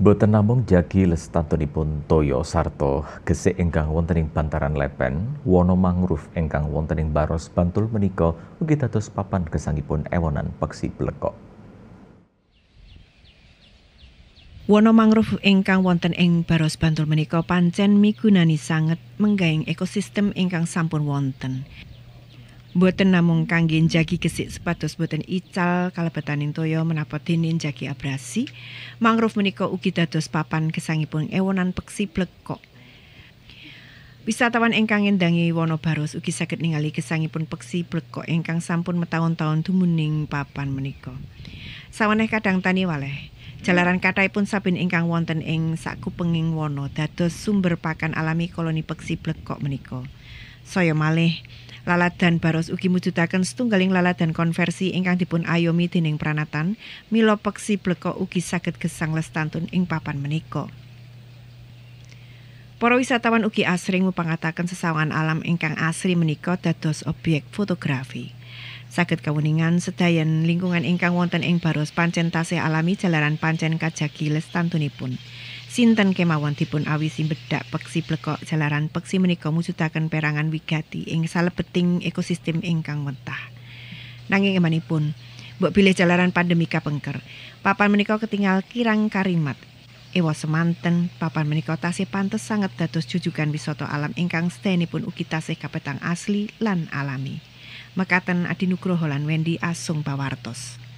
Boten namung jagi lestantunipun toyo sarto gesek ingkang wonten ing bantaran lepen, wono mangruf ingkang wonten ing baros bantul menika ugi dados papan gesangipun ewonan peksi blekok. Wono mangruf ingkang wonten ing baros bantul menika pancen migunani sanget menggaing ekosistem ingkang sampun wonten. Mboten namung kangge njagi gesik sepados mboten ical kalebetanin toya menapa dene njagi abrasi. Mangrove menika ugi dados papan kesangipun ewonan peksi blekok. Wisatawan engkang ngendangi wana Barus ugi saged ningali kesangipun peksi blekok engkang sampun metahun-tahun dumuning papan menika. Sawaneh kadang tani waleh. Jalaran kataipun sabin engkang wonten ing sakupenging wana dados sumber pakan alami koloni peksi blekok menika. Saya malih Laladan Baros ugi mujudaken setunggaling laladan konversi ingkang dipun ayomi dening pranatan, mila peksi bleka ugi saged gesang lestantun ing papan menika. Para wisatawan ugi asring mupangataken sesawangan alam ingkang asri menika dados objek fotografi saged kawuningan sedayan lingkungan ingkang wonten ing Baros pancen tasih alami jalaran pancen kajagi lestantunipun. Sinten kemawon dipun awisi bedak peksi blekok jalaran peksi menika mujudaken perangan wigati ing salebeting ekosistem ingkang wentah. Nanging emanipun, mbok pilih jalaran pandemi kapengker. Papan menika ketinggal kirang karimat. Ewa semanten, papan menika tasih pantes sangat dados jujukan wisata alam ingkang stenipun ugi tasih kapetang asli lan alami. mekaten Adi Nugroho lan Wendy Asung Pawartos.